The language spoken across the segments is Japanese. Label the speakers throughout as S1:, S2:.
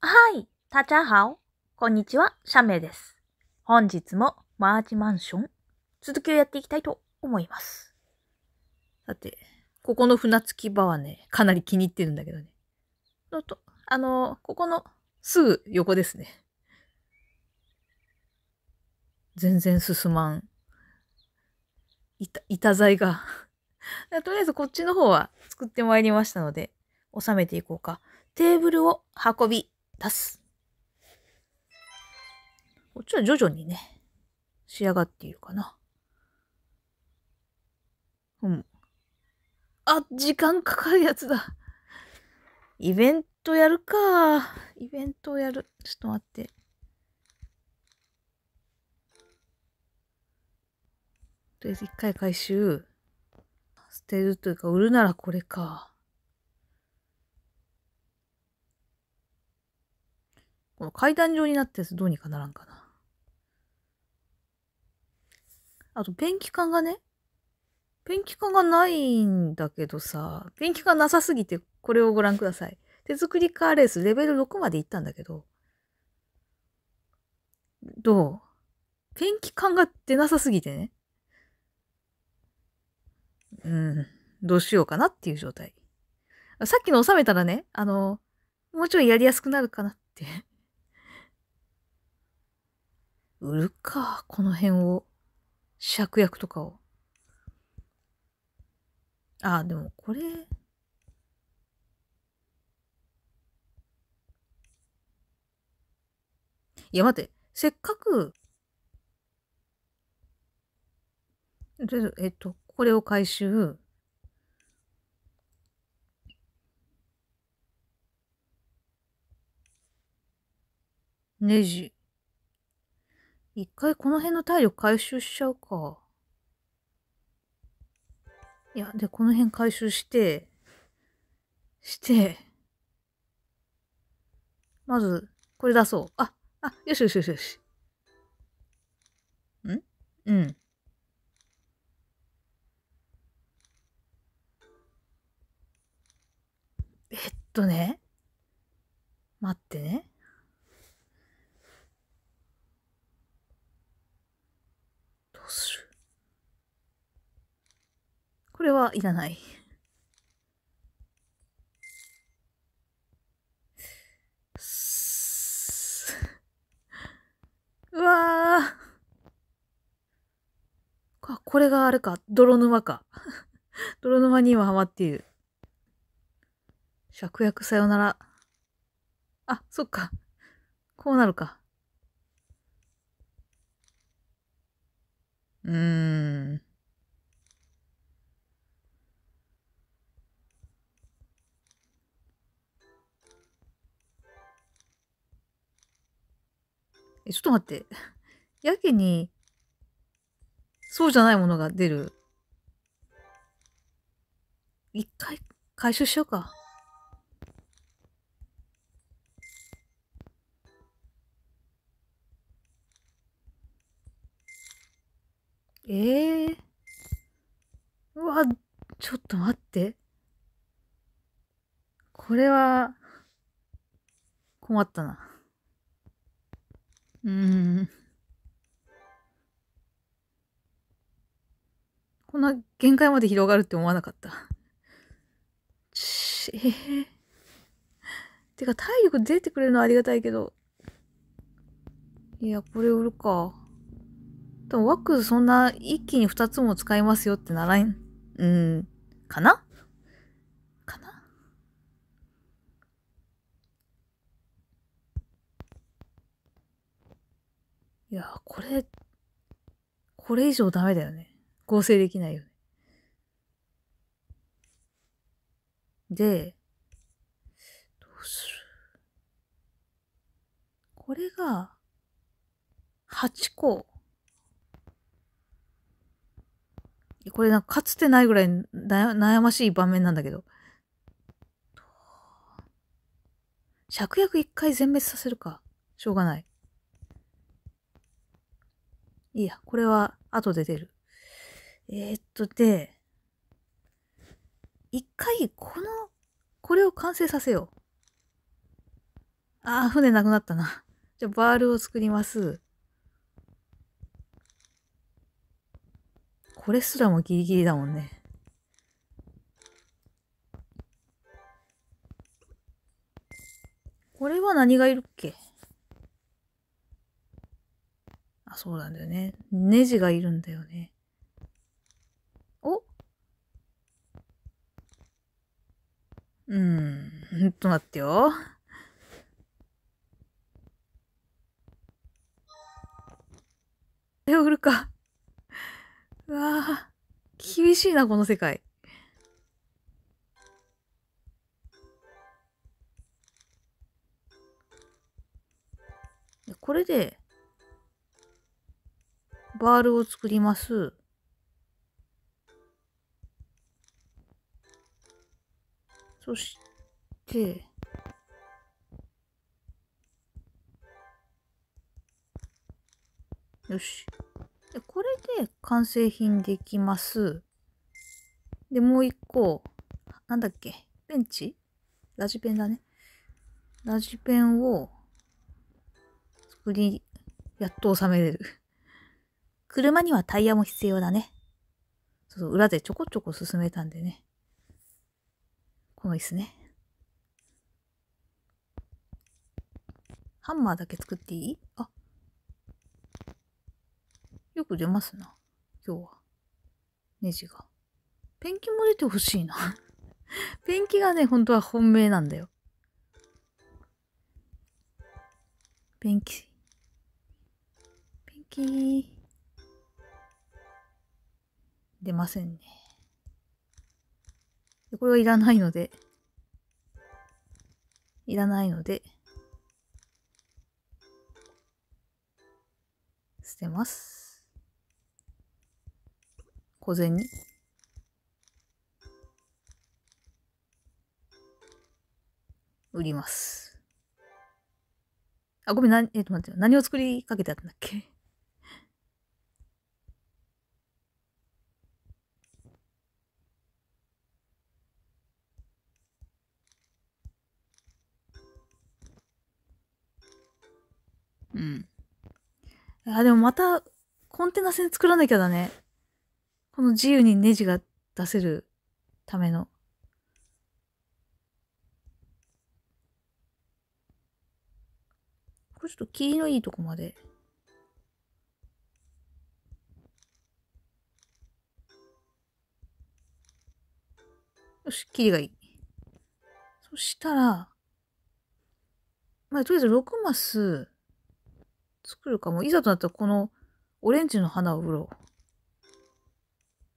S1: はい、たちゃはお。こんにちは、シャメです。本日もマーチマンション、続きをやっていきたいと思います。さて、ここの船着き場はね、かなり気に入ってるんだけどね。ちょっと、あのここのすぐ横ですね。全然進まん。板、板材が とりあえずこっちの方は作ってまいりましたので、収めていこうか。テーブルを運び出す。こっちは徐々にね、仕上がっているかな。うん。あ、時間かかるやつだ。イベントやるか。イベントをやる。ちょっと待って。とりあえず一回回収。捨てるというか、売るならこれか。この階段状になったやつどうにかならんかな。あと、ペンキ缶がね、ペンキ缶がないんだけどさ、ペンキ缶なさすぎてこれをご覧ください。手作りカーレースレベル6まで行ったんだけど、どうペンキ缶が出なさすぎてね。うん、どうしようかなっていう状態。さっきの収めたらね、あの、もうちょいやりやすくなるかなって売るか、この辺を。芍薬とかを。あ、でもこれ。いや、待って。せっかく、えっと、これを回収。ネジ。一回この辺の体力回収しちゃうか。いや、で、この辺回収して、して、まず、これ出そう。あ、あ、よしよしよしよし。んうん。えっとね。待ってね。するこれはいらない。うわあ、これがあれか。泥沼か。泥沼にはハマっている。芍薬さよなら。あ、そっか。こうなるか。うん。え、ちょっと待って。やけに、そうじゃないものが出る。一回回収しようか。ええー。うわ、ちょっと待って。これは、困ったな。うーん。こんな限界まで広がるって思わなかった。ちえー、てか体力出てくれるのはありがたいけど。いや、これ売るか。でもワックスそんな一気に二つも使いますよってならん、うん、かなかないや、これ、これ以上ダメだよね。合成できないよね。で、どうするこれが、8個。これなんかかつてないぐらい悩ましい場面なんだけど。芍薬一回全滅させるか。しょうがない。いいや、これは後で出る。えー、っと、で、一回この、これを完成させよう。ああ、船なくなったな。じゃあ、バールを作ります。これすらもギリギリだもんね。これは何がいるっけあ、そうなんだよね。ネジがいるんだよね。おうん、ほんと待ってよ。れを振るか。うわあ厳しいな、この世界。これで、バールを作ります。そして、よし。で、これで完成品できます。で、もう一個、なんだっけ、ペンチラジペンだね。ラジペンを作り、やっと収めれる。車にはタイヤも必要だね。そうそう、裏でちょこちょこ進めたんでね。この椅子ね。ハンマーだけ作っていいよく出ますな。今日は。ネジが。ペンキも出てほしいな ペンキがね、本当は本命なんだよ。ペンキ。ペンキ。出ませんね。これはいらないので。いらないので。捨てます。小銭。売ります。あ、ごめん、な、えっと待って、何を作りかけてあったんだっけうん。あ、でもまた、コンテナ船作らなきゃだね。この自由にネジが出せるためのこれちょっと霧のいいとこまで。よし、霧がいい。そしたら、まあ、とりあえず6マス作るかも。いざとなったらこのオレンジの花を売ろう。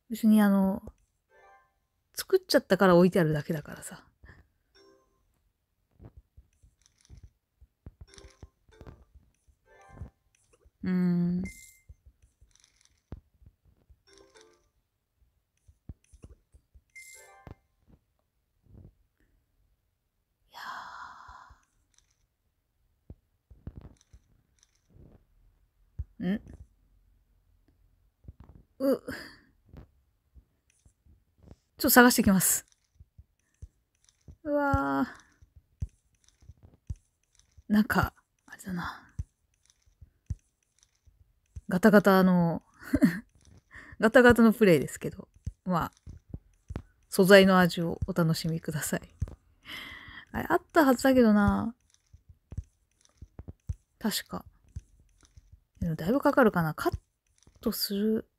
S1: 別にあの、作っちゃったから置いてあるだけだからさ。うん。んうちょっと探してきます。うわぁ。なんか、あれだな。ガタガタの ガタガタのプレイですけど、まあ、素材の味をお楽しみください。あれ、あったはずだけどな。確か。だいぶかかるかな。カットする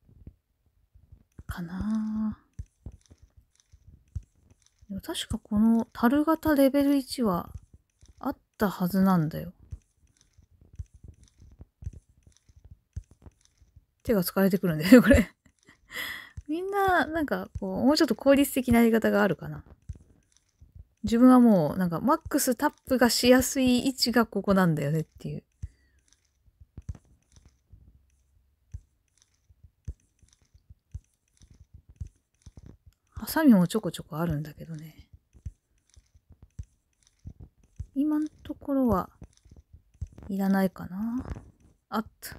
S1: かな。でも確かこの樽型レベル1はあったはずなんだよ。手が疲れてくるんだよね、これみんな、なんか、こう、もうちょっと効率的なやり方があるかな。自分はもう、なんか、マックスタップがしやすい位置がここなんだよねっていう。ハサミもちょこちょこあるんだけどね。今のところはいらないかな。あった。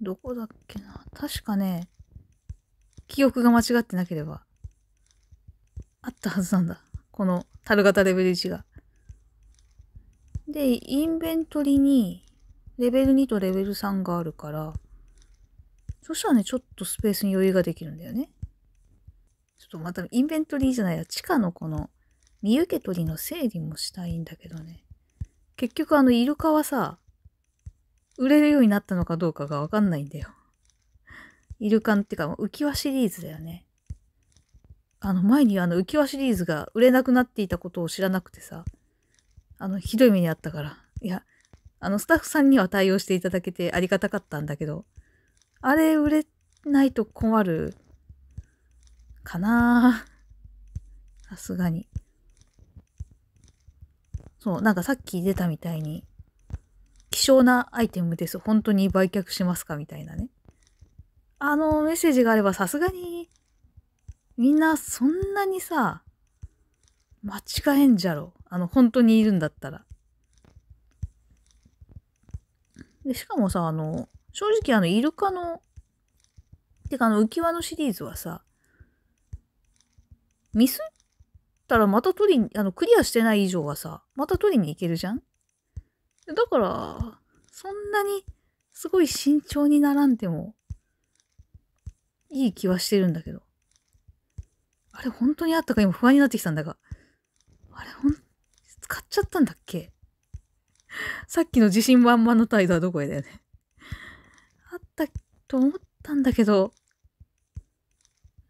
S1: どこだっけな。確かね、記憶が間違ってなければ、あったはずなんだ。この樽型レベル1が。で、インベントリに、レベル2とレベル3があるから、そしたらね、ちょっとスペースに余裕ができるんだよね。ちょっとまたインベントリーじゃないや、地下のこの、身受け取りの整理もしたいんだけどね。結局あの、イルカはさ、売れるようになったのかどうかがわかんないんだよ。イルカンってか、浮き輪シリーズだよね。あの、前にあの、浮き輪シリーズが売れなくなっていたことを知らなくてさ、あの、ひどい目にあったから。いや、あの、スタッフさんには対応していただけてありがたかったんだけど、あれ売れないと困るかなさすがに。そう、なんかさっき出たみたいに、希少なアイテムです。本当に売却しますかみたいなね。あのメッセージがあればさすがに、みんなそんなにさ、間違えんじゃろ。あの、本当にいるんだったら。で、しかもさ、あの、正直あの、イルカの、てかあの、浮き輪のシリーズはさ、ミスったらまた取りに、あの、クリアしてない以上はさ、また取りに行けるじゃんだから、そんなに、すごい慎重にならんでも、いい気はしてるんだけど。あれ、本当にあったか今不安になってきたんだが。あれ、ほん、使っちゃったんだっけさっきの自信満々の態度はどこへだよね。と思ったんだけど、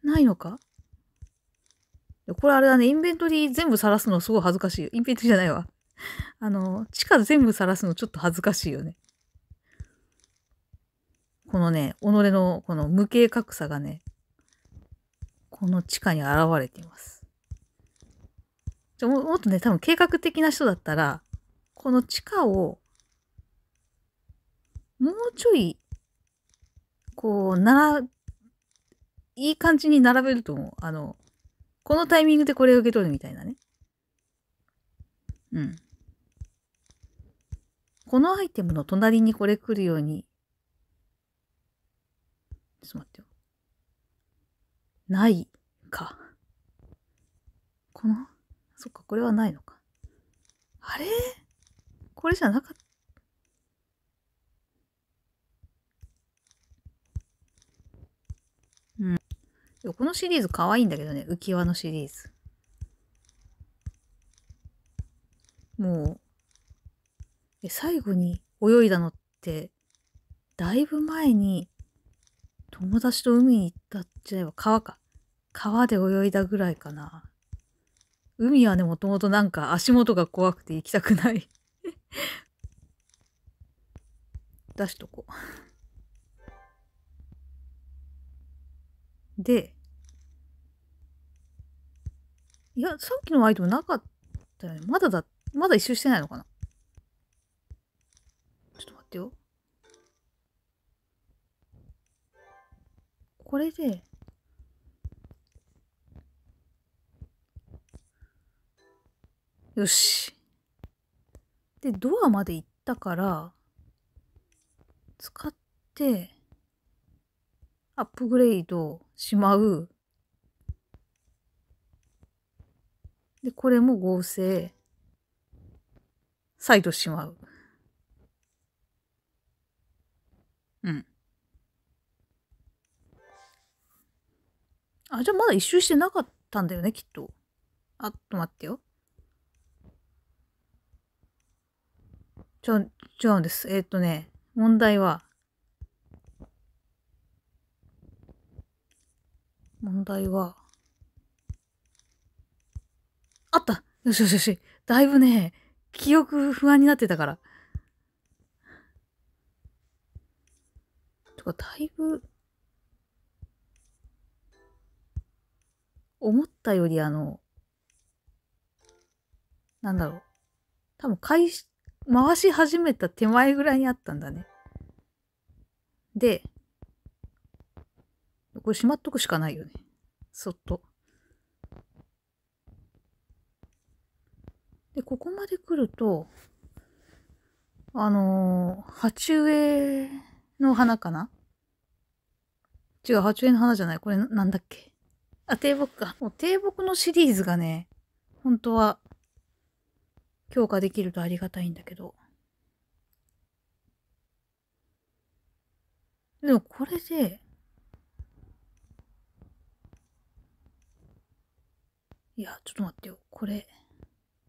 S1: ないのかこれあれだね、インベントリー全部晒すのすごい恥ずかしい。インベントリーじゃないわ。あの、地下全部晒すのちょっと恥ずかしいよね。このね、己のこの無計格差がね、この地下に現れています。じゃももっとね、多分計画的な人だったら、この地下を、もうちょいこう、なら、いい感じに並べると思う。あの、このタイミングでこれを受け取るみたいなね。うん。このアイテムの隣にこれ来るように。ちょっと待ってよ。ないか。この、そっか、これはないのか。あれこれじゃなかったこのシリーズ可愛いんだけどね、浮き輪のシリーズ。もう、最後に泳いだのって、だいぶ前に友達と海に行ったじゃないわ、川か。川で泳いだぐらいかな。海はね、もともとなんか足元が怖くて行きたくない出しとこう。で、いや、さっきのアイテムなかったよね。まだだ、まだ一周してないのかなちょっと待ってよ。これで、よし。で、ドアまで行ったから、使って、アップグレードしまう。で、これも合成。再度しまう。うん。あ、じゃあまだ一周してなかったんだよね、きっと。あ、ちょっと待ってよ。じゃ、じゃあです。えっ、とね、問題は、問題は、あったよしよしよし。だいぶね、記憶不安になってたから。とか、だいぶ、思ったよりあの、なんだろう。多分、回し、回し始めた手前ぐらいにあったんだね。で、これしまっとくしかないよね。そっと。で、ここまで来ると、あのー、鉢植えの花かな違う、鉢植えの花じゃない。これなんだっけ。あ、低木か。もう低木のシリーズがね、本当は強化できるとありがたいんだけど。でもこれで、いや、ちょっと待ってよ。これ。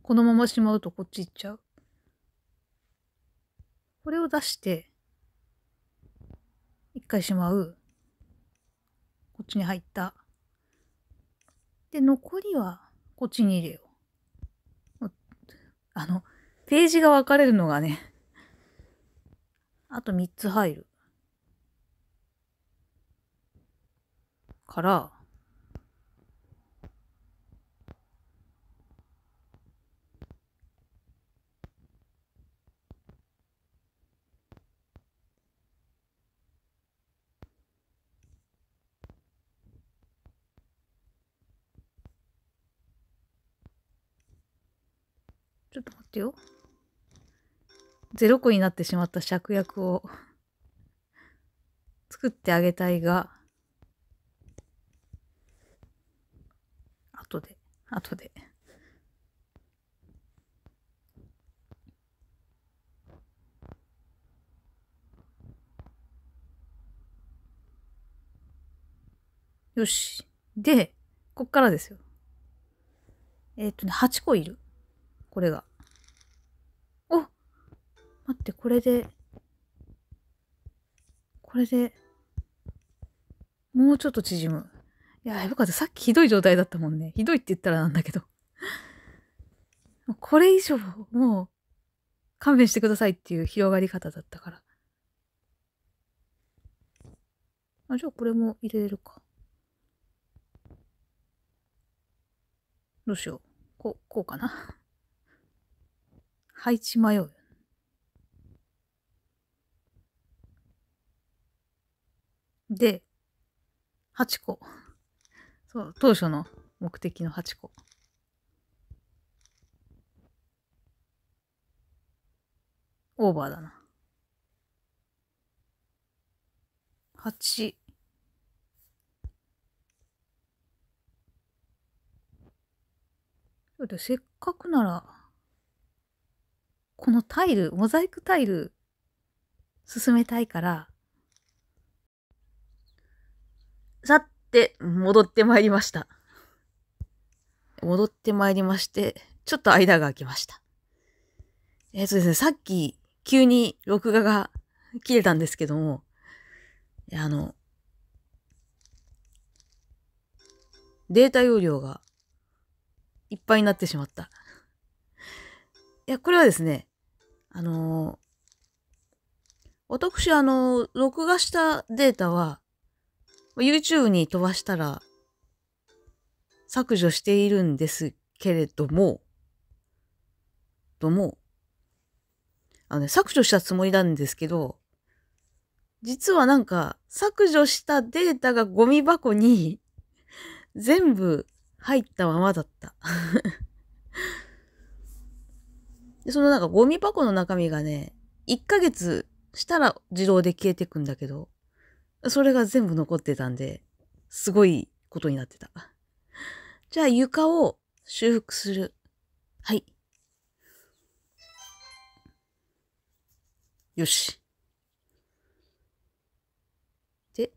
S1: このまましまうとこっち行っちゃう。これを出して、一回しまう。こっちに入った。で、残りは、こっちに入れよう。あの、ページが分かれるのがねあと三つ入る。から、ってよ。0個になってしまった芍薬を 作ってあげたいが、後で、後で。よし。で、こっからですよ。えっ、とね、8個いる。これが。待って、これで、これで、もうちょっと縮む。いや、よかった。さっきひどい状態だったもんね。ひどいって言ったらなんだけど。これ以上、もう、勘弁してくださいっていう広がり方だったから。あ、じゃあこれも入れるか。どうしよう。こう、こうかな。配置迷う。で、8個。そう、当初の目的の8個。オーバーだな。8。せっかくなら、このタイル、モザイクタイル、進めたいから、さって、戻ってまいりました。戻ってまいりまして、ちょっと間が空きました。えっ、とですね、さっき、急に録画が切れたんですけども、あの、データ容量がいっぱいになってしまった。いや、これはですね、あのー、私、あのー、録画したデータは、YouTube に飛ばしたら削除しているんですけれども、ども、あの、ね、削除したつもりなんですけど、実はなんか削除したデータがゴミ箱に 全部入ったままだった。でそのなんかゴミ箱の中身がね、1ヶ月したら自動で消えてくんだけど、それが全部残ってたんで、すごいことになってた。じゃあ床を修復する。はい。よし。で、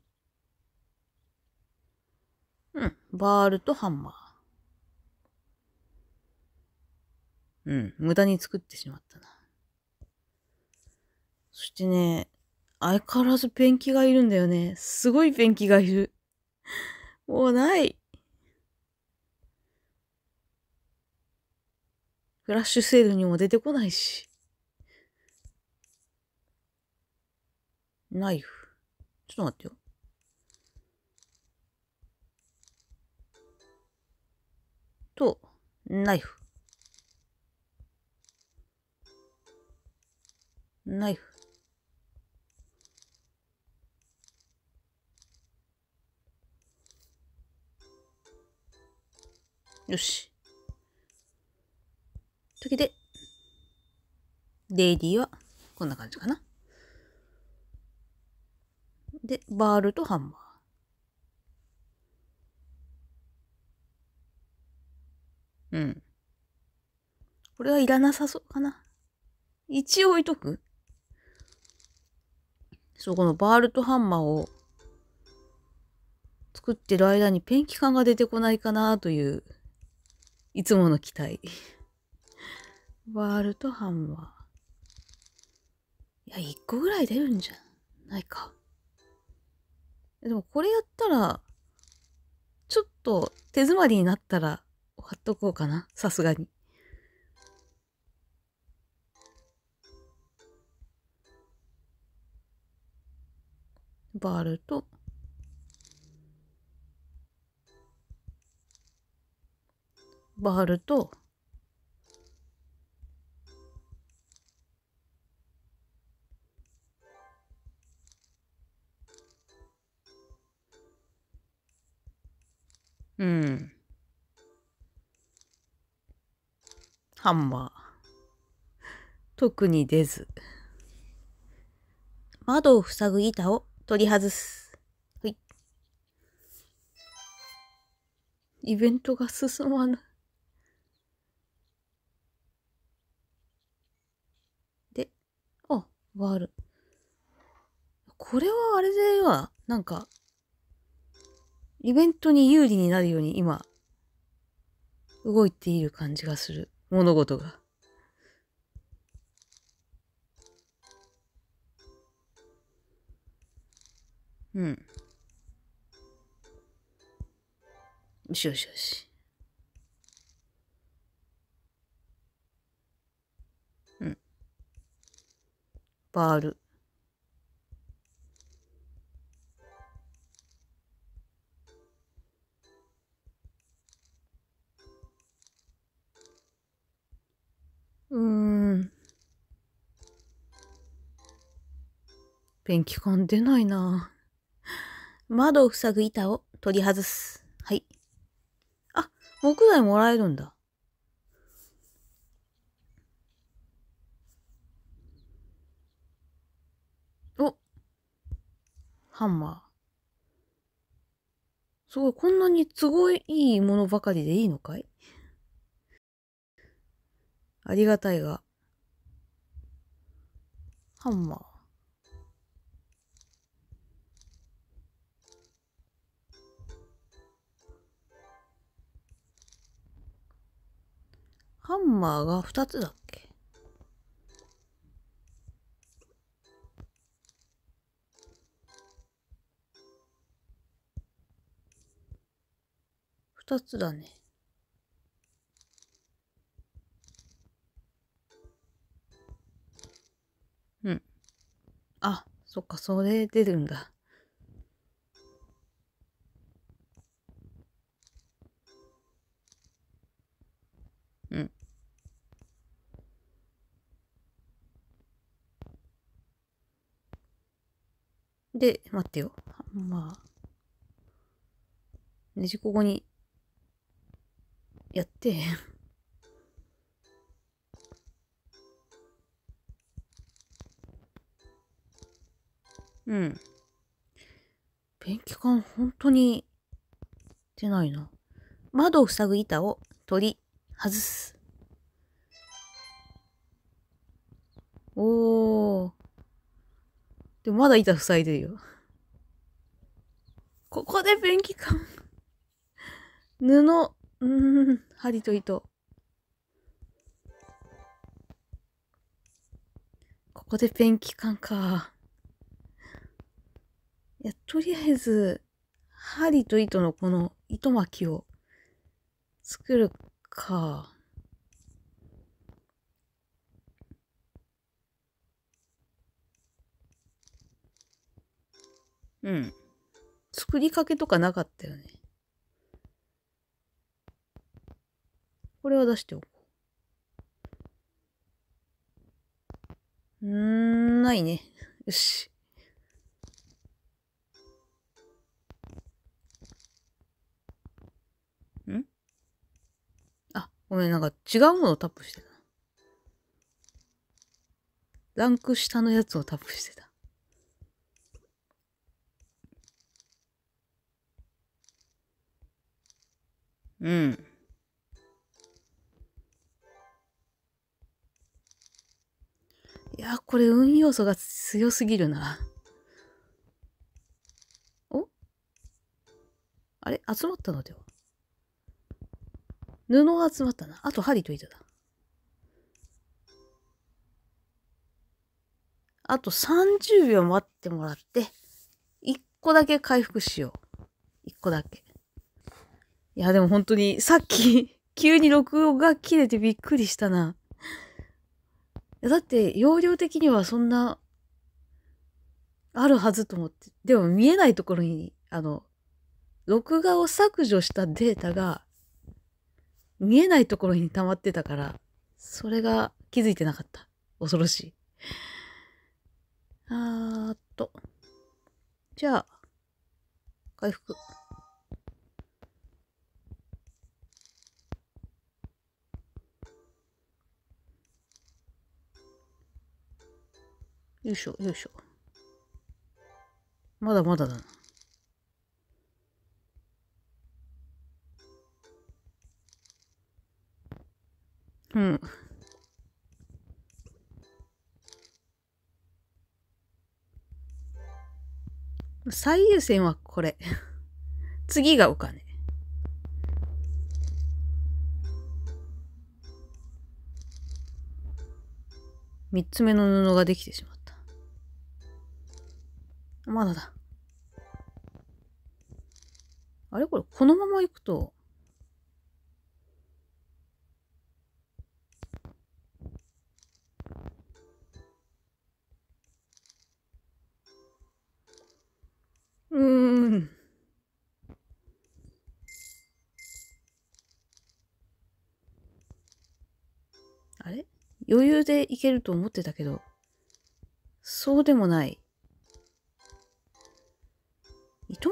S1: うん、バールとハンマー。うん、無駄に作ってしまったな。そしてね、相変わらずペンキがいるんだよね。すごいペンキがいる。もうない。フラッシュセールにも出てこないし。ナイフ。ちょっと待ってよ。と、ナイフ。ナイフ。よし。ときで、デイリーはこんな感じかな。で、バールとハンマー。うん。これはいらなさそうかな。一応置いとくそう、このバールとハンマーを作ってる間にペンキ感が出てこないかなといういつもの期待。ワールドハンは。いや、一個ぐらい出るんじゃないか。でもこれやったら、ちょっと手詰まりになったら、貼っとこうかな。さすがに。バールとバールとうん。ハンマー。特に出ず。窓を塞ぐ板を取り外す。はい。イベントが進まない。はある。これはあれでは、なんか、イベントに有利になるように今、動いている感じがする。物事が。うん。よしよしよし。ぱいある。うーん。ペンキ缶出ないな。ぁ。窓を塞ぐ板を取り外す。はい。あ、木材もらえるんだ。ハンマー。すごい、こんなに都合いいものばかりでいいのかいありがたいが。ハンマー。ハンマーが2つだった。二つだね。うん。あ、そっか、それ出るんだ。うん。で、待ってよ。まあ。ねじここにやってうん。ペンキ缶本当に出ないな。窓を塞ぐ板を取り外す。おお。でもまだ板塞いでるよ。ここでペンキ缶。布。うん、針と糸。ここでペンキ缶か。いや、とりあえず、針と糸のこの糸巻きを作るか。うん。作りかけとかなかったよね。これは出しておこう。んー、ないね。よし。んあ、ごめん、なんか違うものをタップしてた。ランク下のやつをタップしてた。うん。や、これ運要素が強すぎるな。おあれ集まったのでは布が集まったな。あと針と糸だ。あと30秒待ってもらって、1個だけ回復しよう。1個だけ。いや、でも本当に、さっき 急に録音が切れてびっくりしたな。だって容量的にはそんなあるはずと思って。でも見えないところに、あの、録画を削除したデータが見えないところに溜まってたから、それが気づいてなかった。恐ろしい。あーっと。じゃあ、回復。よいしょ、よいしょ。まだまだだな。うん。最優先はこれ。次がお金。三つ目の布ができてしまう。まだだ。あれこれ、このまま行くと、うん。あれ余裕でいけると思ってたけど、そうでもない。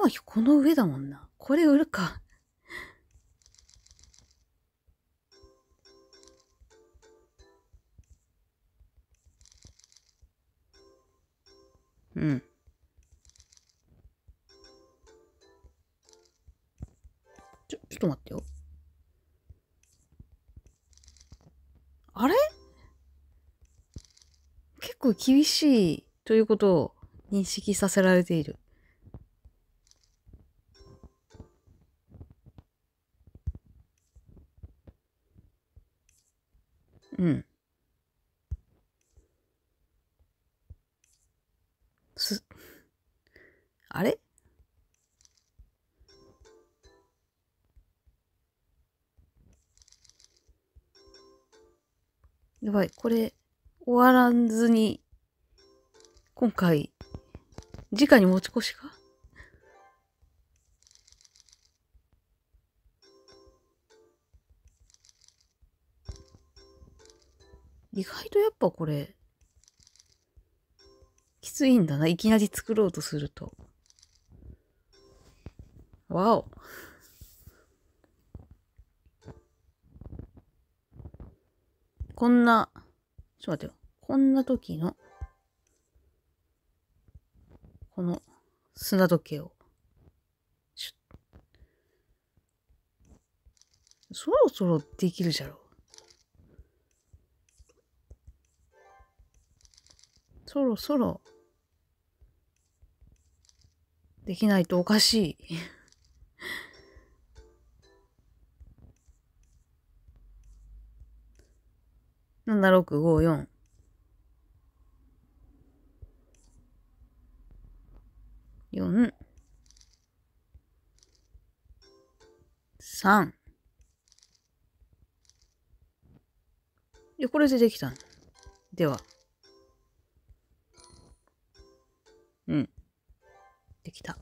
S1: 玉木この上だもんな。これ売るか。うん。ちょ、ちょっと待ってよ。あれ結構厳しいということを認識させられている。やばい、これ、終わらずに、今回、次回に持ち越しか意外とやっぱこれ、きついんだな。いきなり作ろうとすると。わお。こんな、ちょっと待ってよ。こんな時の、この砂時計を。そろそろできるじゃろ。そろそろ、できないとおかしい七6 5 4四、三。いや、これでできたでは。うん。できた。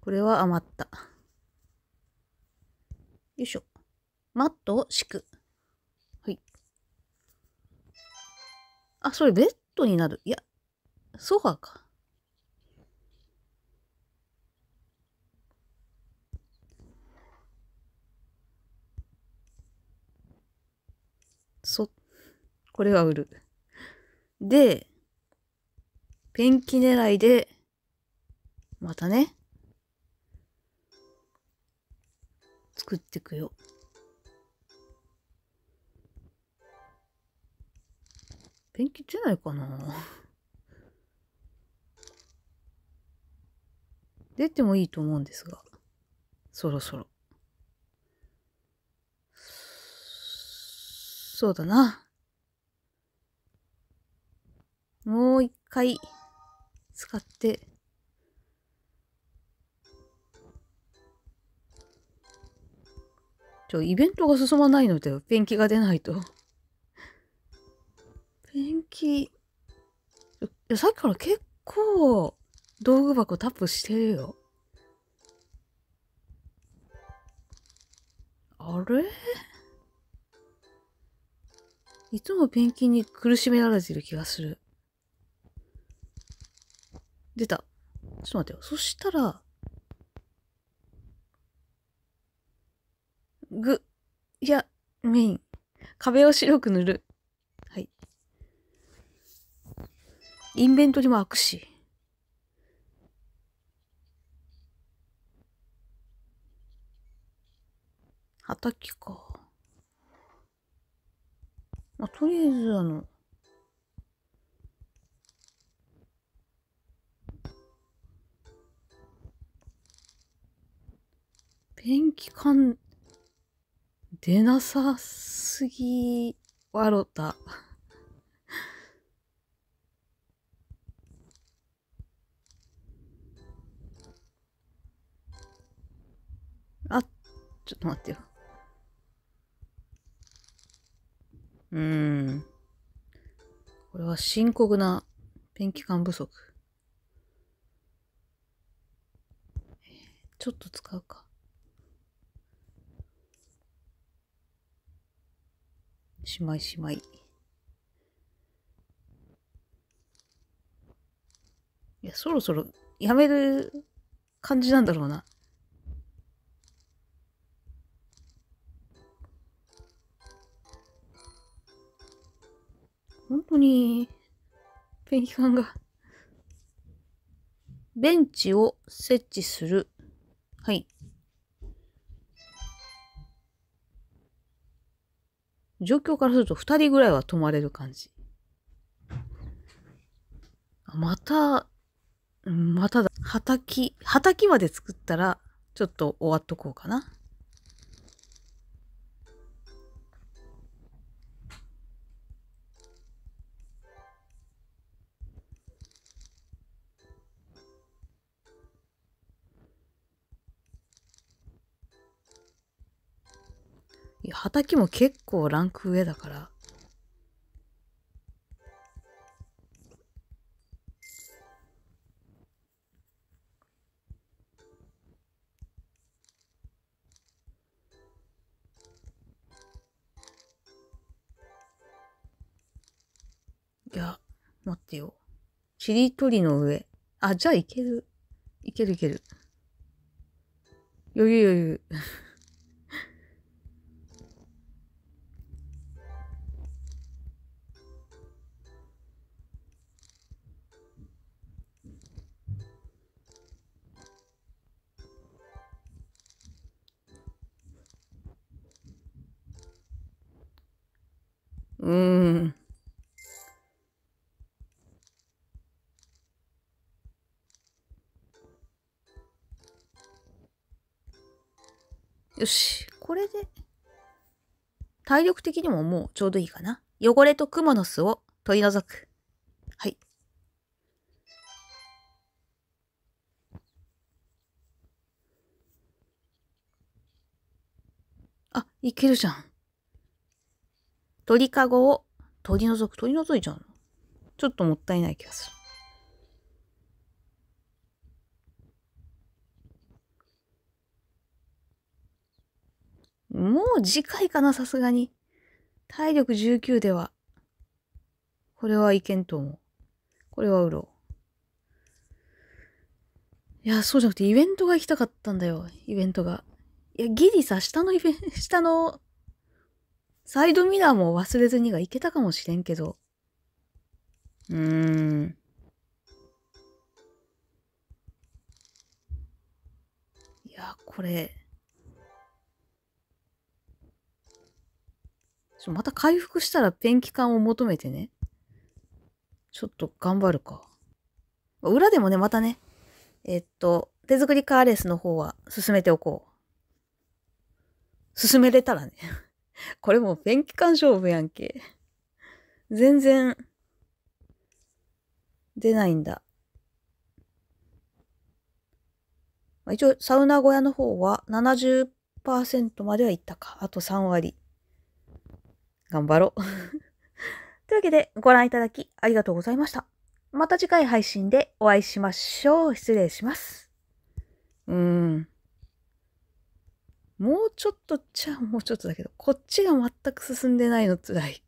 S1: これは余った。よいしょ。マットを敷く。あ、それベッドになる。いや、ソファーか。そ、これは売る。で、ペンキ狙いで、またね、作ってくよ。ペンキじゃないかな。出てもいいと思うんですが、そろそろ。そうだな。もう一回使って、ちょ、イベントが進まないので、ペンキが出ないと。き、さっきから結構、道具箱タップしてるよ。あれいつもペンキに苦しめられてる気がする。出た。ちょっと待ってよ。そしたら、ぐ、いや、メイン。壁を白く塗る。インベントリも開くし。畑か。まあ、とりあえず、あの、ペンキ缶、出なさすぎ、わろた。ちょっと待ってよ。うーん。これは深刻なペンキ缶不足。ちょっと使うか。しまいしまい。いや、そろそろやめる感じなんだろうな。本当に、ペンキンが。ベンチを設置する。はい。状況からすると2人ぐらいは泊まれる感じ。また、まただ。はたき、はたきまで作ったら、ちょっと終わっとこうかな。畑も結構ランク上だから。いや、待ってよ。ちりとりの上。あ、じゃあいける。いけるいける。余裕余裕。うん。よし、これで。体力的にももうちょうどいいかな。汚れと蜘蛛の巣を取り除く。はい。あ、いけるじゃん。鳥かごを取り除く。取り除いちゃうのちょっともったいない気がする。もう次回かな、さすがに。体力19では。これはいけんと思う。これはうろう。いや、そうじゃなくて、イベントが行きたかったんだよ。イベントが。いや、ギリさ、下のイベント、下のサイドミラーも忘れずにがいけたかもしれんけど。うーん。いや、これ。また回復したらペンキ缶を求めてね。ちょっと頑張るか。裏でもね、またね、えっと、手作りカーレースの方は進めておこう。進めれたらね。これもうペンキ感勝負やんけ。全然、出ないんだ。まあ、一応、サウナ小屋の方は70%まではいったか。あと3割。頑張ろう。というわけで、ご覧いただきありがとうございました。また次回配信でお会いしましょう。失礼します。うーん。もうちょっとちゃもうちょっとだけどこっちが全く進んでないのつらい